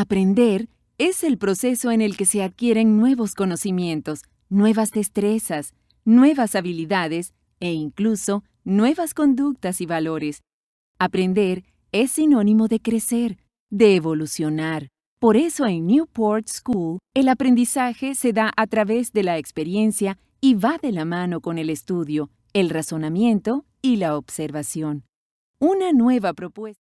Aprender es el proceso en el que se adquieren nuevos conocimientos, nuevas destrezas, nuevas habilidades e incluso nuevas conductas y valores. Aprender es sinónimo de crecer, de evolucionar. Por eso en Newport School el aprendizaje se da a través de la experiencia y va de la mano con el estudio, el razonamiento y la observación. Una nueva propuesta.